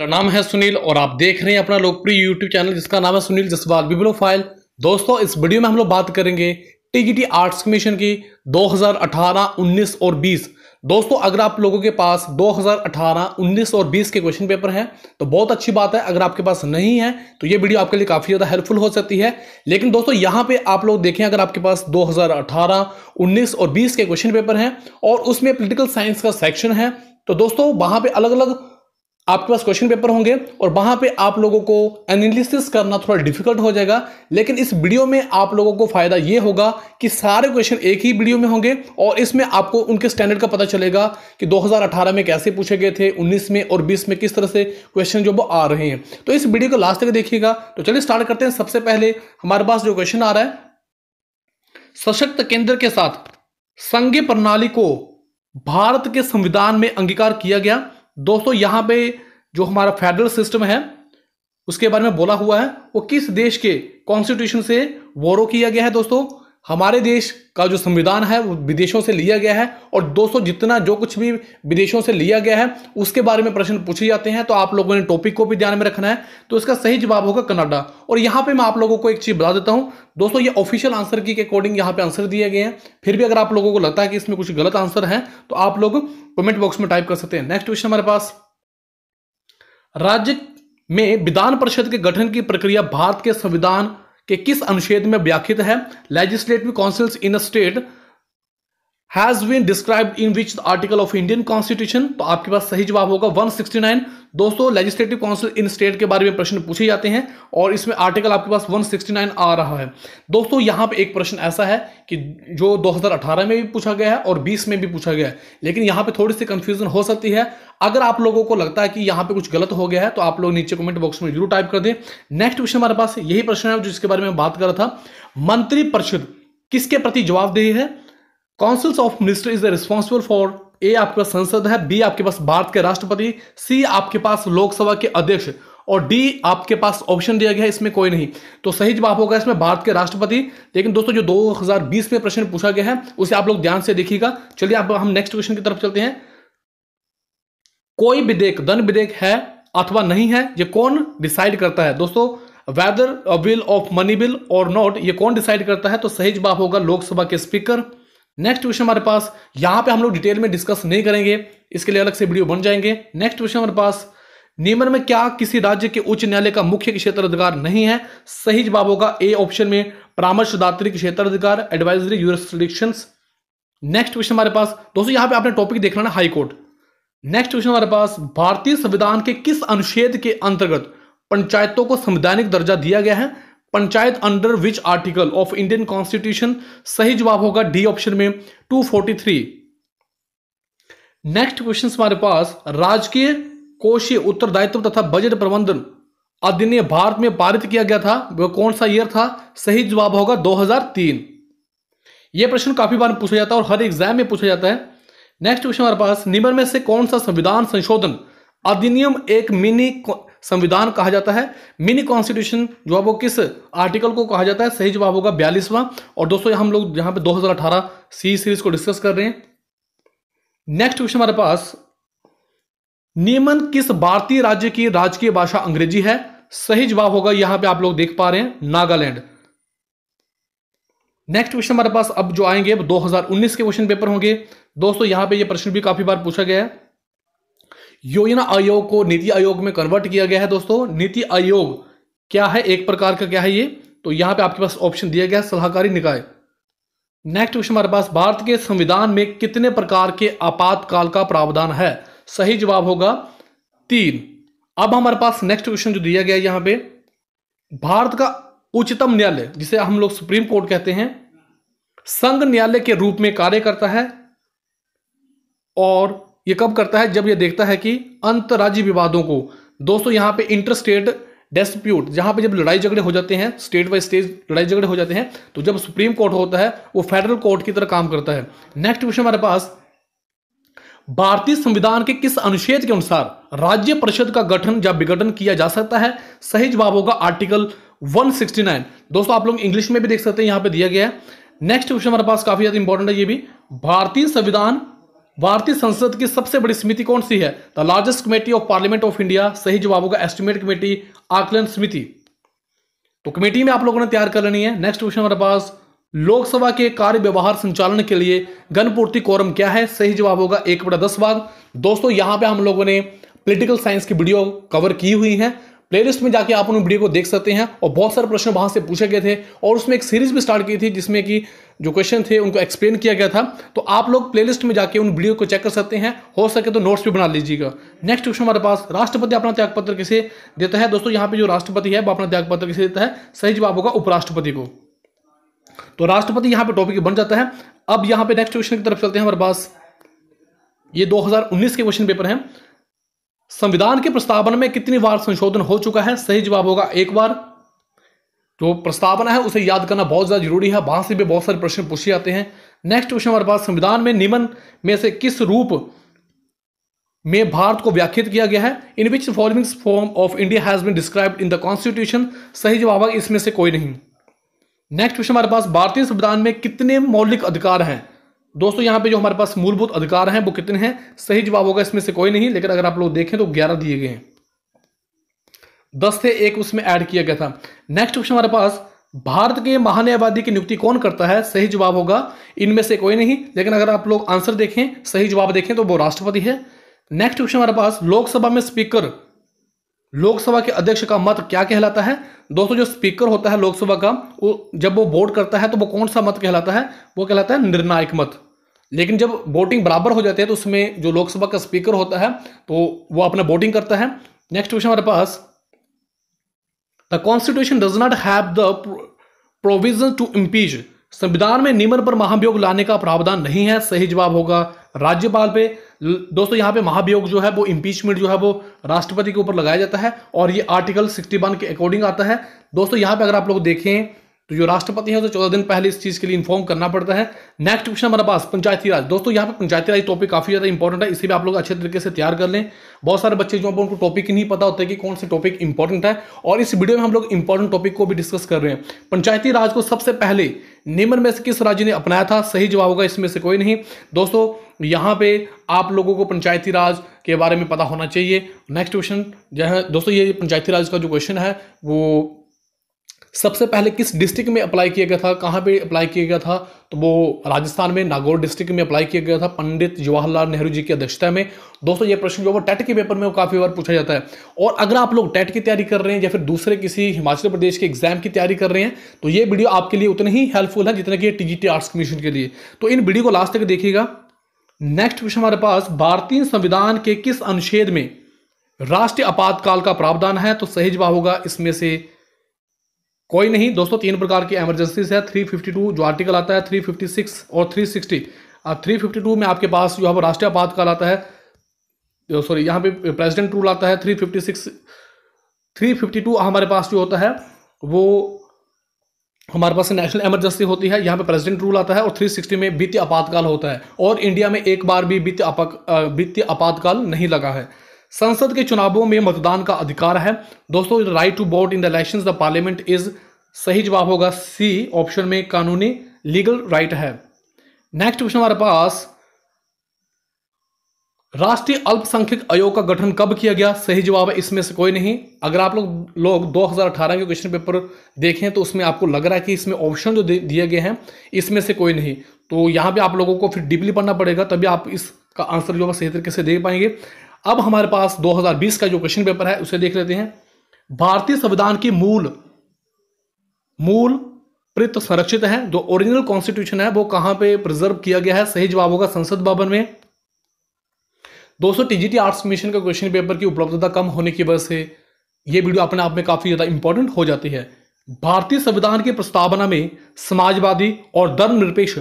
मेरा नाम है सुनील और आप देख रहे हैं अपना लोकप्रिय यूट्यूब चैनल जिसका नाम है सुनील जसवाल बिबलो फाइल दोस्तों इस वीडियो में हम लोग बात करेंगे टी आर्ट्स कमीशन की 2018, 19 और 20 दोस्तों अगर आप लोगों के पास 2018, 19 और 20 के क्वेश्चन पेपर हैं तो बहुत अच्छी बात है अगर आपके पास नहीं है तो ये वीडियो आपके लिए काफ़ी ज़्यादा हेल्पफुल हो सकती है लेकिन दोस्तों यहाँ पे आप लोग देखें अगर आपके पास 2018, 19 और 20 के क्वेश्चन पेपर हैं और उसमें पोलिटिकल साइंस का सेक्शन है तो दोस्तों वहाँ पर अलग अलग आपके पास क्वेश्चन पेपर होंगे और वहां पे आप लोगों को एनालिसिस करना थोड़ा डिफिकल्ट हो जाएगा लेकिन इस वीडियो में आप लोगों को फ़ायदा यह होगा कि सारे क्वेश्चन एक ही वीडियो में होंगे और इसमें आपको उनके स्टैंडर्ड का पता चलेगा कि 2018 में कैसे पूछे गए थे 19 में और 20 में किस तरह से क्वेश्चन जो वो आ रहे हैं तो इस वीडियो को लास्ट तक देखिएगा तो चलिए स्टार्ट करते हैं सबसे पहले हमारे पास जो क्वेश्चन आ रहा है सशक्त केंद्र के साथ संघीय प्रणाली को भारत के संविधान में अंगीकार किया गया दोस्तों यहां पे जो हमारा फेडरल सिस्टम है उसके बारे में बोला हुआ है वो किस देश के कॉन्स्टिट्यूशन से वोरो किया गया है दोस्तों हमारे देश का जो संविधान है वो विदेशों से लिया गया है और दोस्तों जितना जो कुछ भी विदेशों से लिया गया है उसके बारे में प्रश्न पूछे जाते हैं तो आप लोगों ने टॉपिक को भी ध्यान में रखना है तो इसका सही जवाब होगा कनाडा और यहाँ पे मैं आप लोगों को एक चीज़ बता देता हूँ दोस्तों ये ऑफिशियल आंसर की के अकॉर्डिंग यहाँ पे आंसर दिए गए हैं फिर भी अगर आप लोगों को लगता है कि इसमें कुछ गलत आंसर है तो आप लोग कमेंट बॉक्स में टाइप कर सकते हैं नेक्स्ट क्वेश्चन हमारे पास राज्य में विधान परिषद के गठन की प्रक्रिया भारत के संविधान कि किस अनुच्छेद में व्याख्यित है legislative councils in state has been describe in which article of Indian constitution तो आपके पास सही जवाब होगा 169 दोस्तों लेजिस्लेटिव काउंसिल इन स्टेट के बारे में प्रश्न पूछे जाते हैं और इसमें आर्टिकल आपके पास 169 आ रहा है दोस्तों यहां पे एक प्रश्न ऐसा है कि जो 2018 में भी पूछा गया है और 20 में भी पूछा गया है लेकिन यहां पे थोड़ी सी कंफ्यूजन हो सकती है अगर आप लोगों को लगता है कि यहाँ पे कुछ गलत हो गया है तो आप लोग नीचे कमेंट बॉक्स में जरूर टाइप कर दें नेक्स्ट क्वेश्चन हमारे पास यही प्रश्न है जिसके बारे में बात कर रहा था मंत्री परिषद किसके प्रति जवाबदेही है councils of minister is responsible for a आपके पास संसद है बी आपके पास भारत के राष्ट्रपति सी आपके पास लोकसभा के अध्यक्ष और डी आपके पास ऑप्शन दिया गया है इसमें कोई नहीं तो सही जवाब होगा इसमें भारत के राष्ट्रपति लेकिन दोस्तों जो 2020 में प्रश्न पूछा गया है उसे आप लोग ध्यान से देखिएगा चलिए आप हम नेक्स्ट क्वेश्चन की तरफ चलते हैं कोई विधेयक धन विधेयक है अथवा नहीं है ये कौन डिसाइड करता है दोस्तों whether bill of money bill और नॉट ये कौन डिसाइड करता है तो सही जवाब होगा लोकसभा के स्पीकर नेक्स्ट क्वेश्चन हमारे पास यहाँ पे हम लोग डिटेल में डिस्कस नहीं करेंगे इसके लिए अलग से वीडियो बन जाएंगे नेक्स्ट क्वेश्चन हमारे पास नियमन में क्या किसी राज्य के उच्च न्यायालय का मुख्य क्षेत्र अधिकार नहीं है सही जवाब होगा ए ऑप्शन में परामर्शदात्री क्षेत्र अधिकार एडवाइजरी यूरिस्ट्रिक्शन नेक्स्ट क्वेश्चन हमारे पास दोस्तों यहां पर आपने टॉपिक देखना ना हाईकोर्ट नेक्स्ट क्वेश्चन हमारे पास भारतीय संविधान के किस अनुच्छेद के अंतर्गत पंचायतों को संवैधानिक दर्जा दिया गया है panchayat under which article of Indian constitution सही जवाब होगा डी ऑप्शन में 243 नेक्स्ट क्वेश्चन हमारे पास राजकीय कोषीय उत्तरदायित्व तथा बजट प्रबंधन अधिनियम भारत में पारित किया गया था वह कौन सा ईयर था सही जवाब होगा 2003 यह प्रश्न काफी बार पूछा जाता है और हर एग्जाम में पूछा जाता है नेक्स्ट क्वेश्चन हमारे पास निम्न में से कौन सा संविधान संशोधन अधिनियम एक मिनी संविधान कहा जाता है मिनी कॉन्स्टिट्यूशन जो है वो किस आर्टिकल को कहा जाता है सही जवाब होगा बयालीसवां और दोस्तों हम लोग यहां पे 2018 सी सीरीज को डिस्कस कर रहे हैं नेक्स्ट क्वेश्चन हमारे पास नियमन किस भारतीय राज्य की राजकीय भाषा अंग्रेजी है सही जवाब होगा यहां पे आप लोग देख पा रहे हैं नागालैंड नेक्स्ट क्वेश्चन हमारे पास अब जो आएंगे 2019 के क्वेश्चन पेपर होंगे दोस्तों यहां पे ये प्रश्न भी काफी बार पूछा गया है योजना आयोग को नीति आयोग में कन्वर्ट किया गया है दोस्तों नीति आयोग क्या है एक प्रकार का क्या है ये तो यहां पे आपके पास ऑप्शन दिया गया है सलाहकारी निकाय नेक्स्ट क्वेश्चन हमारे पास भारत के संविधान में कितने प्रकार के आपातकाल का प्रावधान है सही जवाब होगा तीन अब हमारे पास नेक्स्ट क्वेश्चन जो दिया गया यहां पे भारत का उच्चतम न्यायालय जिसे हम लोग सुप्रीम कोर्ट कहते हैं संघ न्यायालय के रूप में कार्य करता है और ये कब करता है जब ये देखता है कि अंतर्राज्य विवादों को दोस्तों यहाँ पे इंटर स्टेट डिस्प्यूट जहाँ पे जब लड़ाई झगड़े हो जाते हैं स्टेट बाई स्टेट लड़ाई झगड़े हो जाते हैं तो जब सुप्रीम कोर्ट होता है वो फेडरल कोर्ट की तरह काम करता है नेक्स्ट क्वेश्चन हमारे पास भारतीय संविधान के किस अनुच्छेद के अनुसार राज्य परिषद का गठन या विघटन किया जा सकता है सही जवाब होगा आर्टिकल 169 दोस्तों आप लोग इंग्लिश में भी देख सकते हैं यहां पे दिया गया है नेक्स्ट क्वेश्चन हमारे पास काफी ज्यादा इंपॉर्टेंट है ये भी भारतीय संविधान भारतीय संसद की सबसे बड़ी समिति कौन सी है the largest committee of parliament of India सही जवाब होगा एस्टिमेट कमेटी आकलन समिति तो कमेटी में आप लोगों ने तैयार कर लेनी है नेक्स्ट क्वेश्चन हमारे पास लोकसभा के कार्य व्यवहार संचालन के लिए गणपूर्ति कोरम क्या है सही जवाब होगा एक बड़ा दस भाग दोस्तों यहां पे हम लोगों ने पॉलिटिकल साइंस की वीडियो कवर की हुई है प्लेलिस्ट में जाके आप उन वीडियो को देख सकते हैं और बहुत सारे प्रश्न वहाँ से पूछे गए थे और उसमें एक सीरीज भी स्टार्ट की थी जिसमें कि जो क्वेश्चन थे उनको एक्सप्लेन किया गया था तो आप लोग प्लेलिस्ट में जाके उन वीडियो को चेक कर सकते हैं हो सके तो नोट्स भी बना लीजिएगा नेक्स्ट क्वेश्चन हमारे पास राष्ट्रपति अपना त्यागपत्र किसे देता है दोस्तों यहाँ पे जो राष्ट्रपति है वो अपना त्यागपत्र किसे देता है सही जवाब होगा उपराष्ट्रपति को तो राष्ट्रपति यहाँ पे टॉपिक बन जाता है अब यहाँ पे नेक्स्ट क्वेश्चन की तरफ चलते हैं हमारे पास ये 2019 के क्वेश्चन पेपर हैं संविधान के प्रस्तावन में कितनी बार संशोधन हो चुका है सही जवाब होगा एक बार जो प्रस्तावना है उसे याद करना बहुत ज़्यादा जरूरी है वहां से भी बहुत सारे प्रश्न पूछे जाते हैं नेक्स्ट क्वेश्चन हमारे पास संविधान में निम्न में से किस रूप में भारत को व्याख्यात किया गया है in which following form of India has been described in the constitution सही जवाब है इसमें से कोई नहीं नेक्स्ट क्वेश्चन हमारे पास भारतीय संविधान में कितने मौलिक अधिकार हैं दोस्तों यहाँ पे जो हमारे पास मूलभूत अधिकार हैं वो कितने हैं सही जवाब होगा इसमें से कोई नहीं लेकिन अगर आप लोग देखें तो ग्यारह दिए गए हैं दस थे एक उसमें ऐड किया गया था नेक्स्ट क्वेश्चन हमारे पास भारत के महान्यायवादी की नियुक्ति कौन करता है सही जवाब होगा इनमें से कोई नहीं लेकिन अगर आप लोग आंसर देखें सही जवाब देखें तो वो राष्ट्रपति है नेक्स्ट क्वेश्चन हमारे पास लोकसभा में स्पीकर लोकसभा के अध्यक्ष का मत क्या कहलाता है दोस्तों जो स्पीकर होता है लोकसभा का वो जब वो वोट करता है तो वो कौन सा मत कहलाता है वो कहलाता है निर्णायक मत लेकिन जब वोटिंग बराबर हो जाती है तो उसमें जो लोकसभा का स्पीकर होता है तो वो अपना वोटिंग करता है नेक्स्ट क्वेश्चन हमारे पास the constitution does not have the provision to impeach संविधान में निमन पर महाभियोग लाने का प्रावधान नहीं है सही जवाब होगा राज्यपाल पे दोस्तों यहां पे महाभियोग जो है वो इम्पीचमेंट जो है वो राष्ट्रपति के ऊपर लगाया जाता है और ये आर्टिकल सिक्सटी वन के अकॉर्डिंग आता है दोस्तों यहां पे अगर आप लोग देखें तो जो राष्ट्रपति है उसे चौदह दिन पहले इस चीज़ के लिए इन्फॉर्म करना पड़ता है नेक्स्ट क्वेश्चन हमारे पास पंचायती राज दोस्तों यहाँ पर पंचायती राज टॉपिक काफ़ी ज़्यादा इंपॉर्टेंट है इसे भी आप लोग अच्छे तरीके से तैयार कर लें बहुत सारे बच्चे जो उनको टॉपिक ही नहीं पता होता है कि कौन से टॉपिक इंपॉर्टेंट है और इस वीडियो में हम लोग इंपॉर्टेंट टॉपिक को भी डिस्कस कर रहे हैं पंचायती राज को सबसे पहले निम्न में से किस राज्य ने अपनाया था सही जवाब होगा इसमें से कोई नहीं दोस्तों यहाँ पे आप लोगों को पंचायती राज के बारे में पता होना चाहिए नेक्स्ट क्वेश्चन जो है दोस्तों ये पंचायती राज का जो क्वेश्चन है वो सबसे पहले किस डिस्ट्रिक्ट में अप्लाई किया गया था कहाँ पे अप्लाई किया गया था तो वो राजस्थान में नागौर डिस्ट्रिक्ट में अप्लाई किया गया था पंडित जवाहरलाल नेहरू जी की अध्यक्षता में दोस्तों ये प्रश्न जो है वो टेट के पेपर में काफ़ी बार पूछा जाता है और अगर आप लोग टेट की तैयारी कर रहे हैं या फिर दूसरे किसी हिमाचल प्रदेश के एग्जाम की तैयारी कर रहे हैं तो ये वीडियो आपके लिए उतनी ही हेल्पफुल है जितना कि टी आर्ट्स कमीशन के लिए तो इन वीडियो को लास्ट तक देखिएगा नेक्स्ट क्वेश्चन हमारे पास भारतीय संविधान के किस अनुच्छेद में राष्ट्रीय आपातकाल का प्रावधान है तो सही जवाब होगा इसमें से कोई नहीं दोस्तों तीन प्रकार की एमरजेंसीज है 352 जो आर्टिकल आता है 356 और 360 फिफ्टी 352 में आपके पास जो है राष्ट्रीय आपातकाल आता है सॉरी यहाँ पे प्रेसिडेंट रूल आता है 356 352 हमारे पास जो होता है वो हमारे पास नेशनल इमरजेंसी होती है यहाँ पे प्रेसिडेंट रूल आता है और 360 में वित्तीय आपातकाल होता है और इंडिया में एक बार भी वित्तीय आपातकाल नहीं लगा है संसद के चुनावों में मतदान का अधिकार है दोस्तों right to vote in the election the parliament is सही जवाब होगा सी ऑप्शन में कानूनी लीगल राइट है नेक्स्ट क्वेश्चन हमारे पास राष्ट्रीय अल्पसंख्यक आयोग का गठन कब किया गया सही जवाब है इसमें से कोई नहीं अगर आप लोग लोग 2018 के क्वेश्चन पेपर देखें तो उसमें आपको लग रहा है कि इसमें ऑप्शन जो दिए गए हैं इसमें से कोई नहीं तो यहां पे आप लोगों को फिर डीपली पढ़ना पड़ेगा तभी आप इसका आंसर जो है सही तरीके से दे पाएंगे अब हमारे पास 2020 का जो क्वेश्चन पेपर है उसे देख लेते हैं भारतीय संविधान की मूल मूल प्रित संरक्षित है जो ओरिजिनल कॉन्स्टिट्यूशन है वो कहां पे प्रिजर्व किया गया है सही जवाब होगा संसद भवन में सौ टीजीटी आर्ट्स मिशन का क्वेश्चन पेपर की उपलब्धता कम होने की वजह से यह वीडियो अपने आप में काफ़ी ज़्यादा इंपॉर्टेंट हो जाती है भारतीय संविधान की प्रस्तावना में समाजवादी और धर्मनिरपेक्ष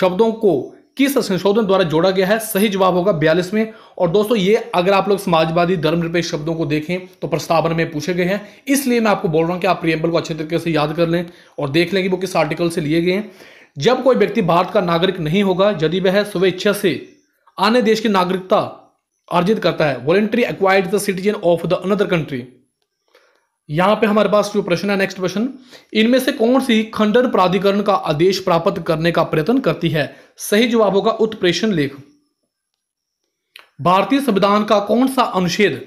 शब्दों को किस संशोधन द्वारा जोड़ा गया है सही जवाब होगा बयालीसवें और दोस्तों ये अगर आप लोग समाजवादी धर्मनिरपेक्ष शब्दों को देखें तो प्रस्तावन में पूछे गए हैं इसलिए मैं आपको बोल रहा हूं कि आप प्रियम्बल को अच्छे तरीके से याद कर लें और देख लें कि वो किस आर्टिकल से लिए गए हैं जब कोई व्यक्ति भारत का नागरिक नहीं होगा यदि वह स्वेच्छा से अन्य देश की नागरिकता अर्जित करता है voluntary acquired the citizen of the another country यहां पे हमारे पास जो प्रश्न है नेक्स्ट प्रश्न इनमें से कौन सी खंडन प्राधिकरण का आदेश प्राप्त करने का प्रयत्न करती है सही जवाब होगा उत्प्रेषण लेख भारतीय संविधान का कौन सा अनुच्छेद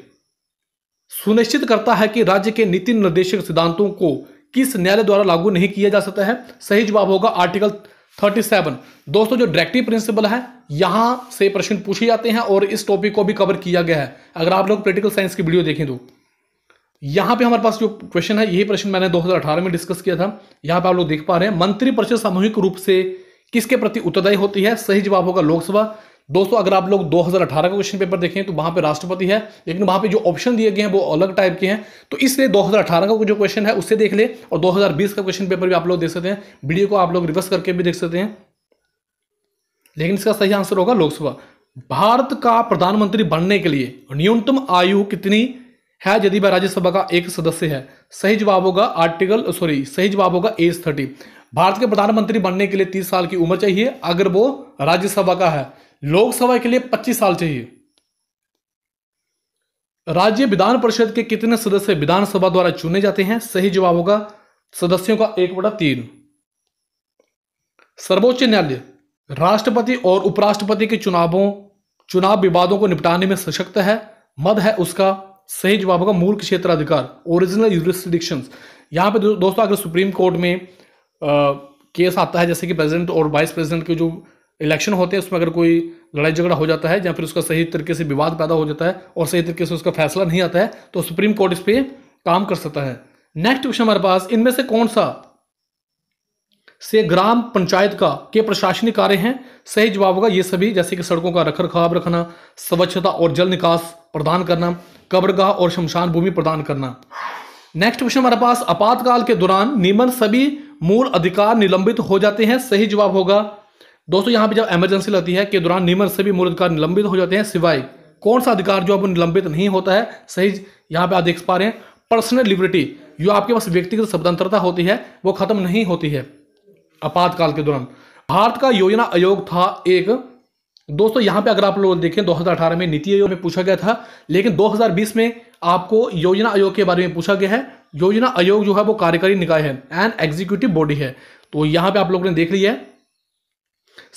सुनिश्चित करता है कि राज्य के नीति निर्देशक सिद्धांतों को किस न्यायालय द्वारा लागू नहीं किया जा सकता है सही जवाब होगा आर्टिकल 37 दोस्तों जो डायरेक्टिव प्रिंसिपल है यहां से प्रश्न पूछे जाते हैं और इस टॉपिक को भी कवर किया गया है अगर आप लोग पोलिटिकल साइंस की वीडियो देखें तो यहां पे हमारे पास जो क्वेश्चन है यही प्रश्न मैंने 2018 में डिस्कस किया था यहाँ पे आप लोग देख पा रहे हैं मंत्री परिषद सामूहिक रूप से किसके प्रति उत्तरदायी होती है सही जवाब होगा लोकसभा दोस्तों अगर आप लोग 2018 का क्वेश्चन पेपर देखें तो वहां पे राष्ट्रपति है लेकिन वहां पे जो ऑप्शन दिए गए हैं वो अलग टाइप के हैं तो इसलिए 2018 का जो क्वेश्चन है उससे देख ले और 2020 का क्वेश्चन पेपर भी आप लोग देख सकते हैं वीडियो को आप लोग रिवर्स करके भी देख सकते हैं लेकिन इसका सही आंसर होगा लोकसभा भारत का प्रधानमंत्री बनने के लिए न्यूनतम आयु कितनी है यदि वह राज्यसभा का एक सदस्य है सही जवाब होगा आर्टिकल सॉरी सही जवाब होगा एज थर्टी भारत के प्रधानमंत्री बनने के लिए तीस साल की उम्र चाहिए अगर वो राज्यसभा का है लोकसभा के लिए पच्चीस साल चाहिए राज्य विधान परिषद के कितने सदस्य विधानसभा द्वारा चुने जाते हैं सही जवाब होगा सदस्यों का एक बड़ा तीन सर्वोच्च न्यायालय राष्ट्रपति और उपराष्ट्रपति के चुनावों चुनाव विवादों को निपटाने में सशक्त है मद है उसका सही जवाब होगा मूल क्षेत्र अधिकार ओरिजिनल यूरिस्डिक्शन यहाँ पे दो, दोस्तों अगर सुप्रीम कोर्ट में आ, केस आता है जैसे कि प्रेसिडेंट और वाइस प्रेसिडेंट के जो इलेक्शन होते हैं उसमें अगर कोई लड़ाई झगड़ा हो जाता है या फिर उसका सही तरीके से विवाद पैदा हो जाता है और सही तरीके से उसका फैसला नहीं आता है तो सुप्रीम कोर्ट इस पर काम कर सकता है नेक्स्ट क्वेश्चन हमारे पास इनमें से कौन सा से ग्राम पंचायत का के प्रशासनिक कार्य हैं सही जवाब होगा ये सभी जैसे कि सड़कों का रखरखाव रखना स्वच्छता और जल निकास प्रदान करना कब्रगाह और शमशान भूमि प्रदान करना नेक्स्ट क्वेश्चन हमारे पास आपातकाल के दौरान नियमन सभी मूल अधिकार निलंबित हो जाते हैं सही जवाब होगा दोस्तों यहां पे जब इमरजेंसी लगती है के दौरान नियमन सभी मूल अधिकार निलंबित हो जाते हैं सिवाय कौन सा अधिकार जो अब निलंबित नहीं होता है सही यहाँ पे आप देख पा रहे हैं पर्सनल लिबर्टी जो आपके पास व्यक्तिगत स्वतंत्रता होती है वो खत्म नहीं होती है आपातकाल के दौरान भारत का योजना आयोग था एक दोस्तों यहां पे अगर आप लोग देखें 2018 में नीति आयोग में पूछा गया था लेकिन 2020 में आपको योजना आयोग के बारे में पूछा गया है योजना आयोग जो है वो कार्यकारी निकाय है एंड एग्जीक्यूटिव बॉडी है तो यहां पे आप लोगों ने देख लिया है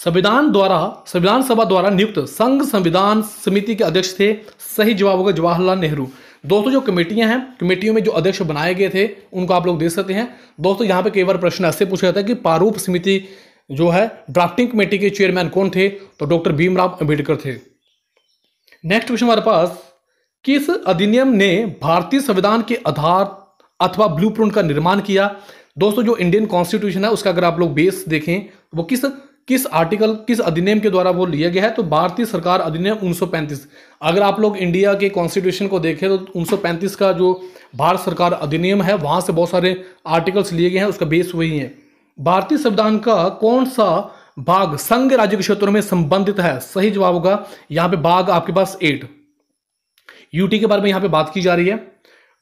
संविधान द्वारा संविधान सभा द्वारा नियुक्त संघ संविधान समिति के अध्यक्ष थे सही जवाब होगा जवाहरलाल नेहरू दोस्तों जो कमेटियां हैं कमेटियों में जो अध्यक्ष बनाए गए थे उनको आप लोग देख सकते हैं दोस्तों यहाँ पे कई बार प्रश्न ऐसे पूछा जाता है कि प्रारूप समिति जो है ड्राफ्टिंग कमेटी के चेयरमैन कौन थे तो डॉक्टर भीमराव अंबेडकर थे नेक्स्ट क्वेश्चन हमारे पास किस अधिनियम ने भारतीय संविधान के आधार अथवा ब्लूप्रिंट का निर्माण किया दोस्तों जो इंडियन कॉन्स्टिट्यूशन है उसका अगर आप लोग बेस देखें तो वो किस किस आर्टिकल किस अधिनियम के द्वारा वो लिया गया है तो भारतीय सरकार अधिनियम 1935 अगर आप लोग इंडिया के कॉन्स्टिट्यूशन को देखें तो 1935 का जो भारत सरकार अधिनियम है वहाँ से बहुत सारे आर्टिकल्स लिए गए हैं उसका बेस वही है भारतीय संविधान का कौन सा भाग संघ राज्य के क्षेत्रों में संबंधित है सही जवाब होगा यहां पे भाग आपके पास एट यूटी के बारे में यहां पे बात की जा रही है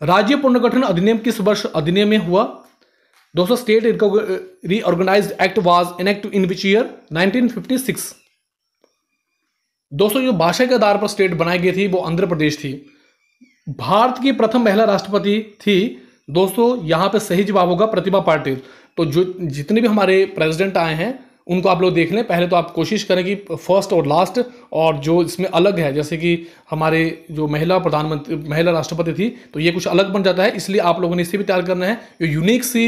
राज्य पुनर्गठन अधिनियम किस वर्ष अधिनियम में हुआ दोस्तों state reorganise act was act in which year 1956 दोस्तों जो भाषा के आधार पर स्टेट बनाई गई थी वो आंध्र प्रदेश थी भारत की प्रथम महिला राष्ट्रपति थी दोस्तों यहां पे सही जवाब होगा प्रतिभा पाटिल तो जो जितने भी हमारे प्रेसिडेंट आए हैं उनको आप लोग देख लें पहले तो आप कोशिश करें कि फर्स्ट और लास्ट और जो इसमें अलग है जैसे कि हमारे जो महिला प्रधानमंत्री महिला राष्ट्रपति थी तो ये कुछ अलग बन जाता है इसलिए आप लोगों ने इसे भी तैयार करना है जो यूनिक सी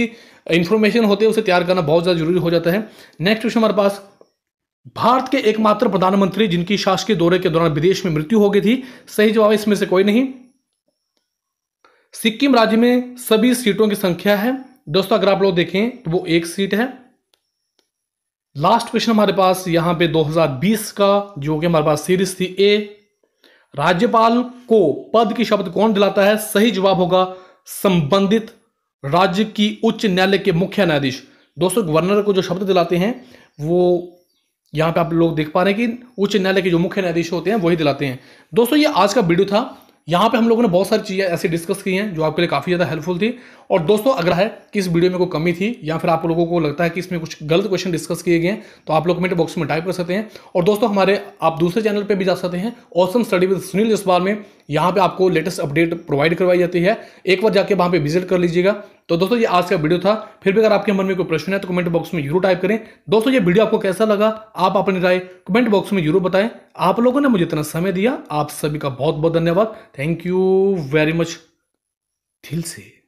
इन्फॉर्मेशन होते हैं उसे तैयार करना बहुत ज़्यादा जरूरी हो जाता है नेक्स्ट क्वेश्चन हमारे पास भारत के एकमात्र प्रधानमंत्री जिनकी शासकीय दौरे के दौरान विदेश में मृत्यु हो गई थी सही जवाब इसमें से कोई नहीं सिक्किम राज्य में सभी सीटों की संख्या है दोस्तों अगर आप लोग देखें तो वो एक सीट है लास्ट क्वेश्चन हमारे पास यहां पे 2020 का जो कि हमारे पास सीरीज थी ए राज्यपाल को पद की शब्द कौन दिलाता है सही जवाब होगा संबंधित राज्य की उच्च न्यायालय के मुख्य न्यायाधीश दोस्तों गवर्नर को जो शब्द दिलाते हैं वो यहां पे आप लोग देख पा रहे हैं कि उच्च न्यायालय के जो मुख्य न्यायाधीश होते हैं वही दिलाते हैं दोस्तों ये आज का वीडियो था यहाँ पे हम लोगों ने बहुत सारी चीज़ें ऐसी डिस्कस की हैं जो आपके लिए काफ़ी ज़्यादा हेल्पफुल थी और दोस्तों अगर है कि इस वीडियो में कोई कमी थी या फिर आप लोगों को लगता है कि इसमें कुछ गलत क्वेश्चन डिस्कस किए गए हैं तो आप लोग कमेंट बॉक्स में टाइप कर सकते हैं और दोस्तों हमारे आप दूसरे चैनल पर भी जा सकते हैं awesome study with Sunil Jaswal में यहाँ पे आपको लेटेस्ट अपडेट प्रोवाइड करवाई जाती है एक बार जाके वहाँ पे विजिट कर लीजिएगा तो दोस्तों ये आज का वीडियो था फिर भी अगर आपके मन में कोई प्रश्न है तो कमेंट बॉक्स में जरूर टाइप करें दोस्तों ये वीडियो आपको कैसा लगा आप अपनी राय कमेंट बॉक्स में जरूर बताएं आप लोगों ने मुझे इतना समय दिया आप सभी का बहुत बहुत धन्यवाद थैंक यू वेरी मच दिल से